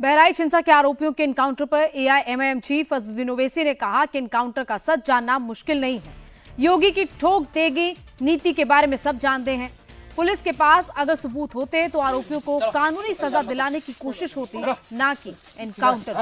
बहराइच हिंसा के आरोपियों के इनकाउंटर पर एआईएमएम चीफ असदुद्दीन ओवैसी ने कहा कि इनकाउंटर का सच जानना मुश्किल नहीं है योगी की ठोक देगी नीति के बारे में सब जानते हैं पुलिस के पास अगर सबूत होते तो आरोपियों को कानूनी सजा दिलाने की कोशिश होती ना कि इनकाउंटर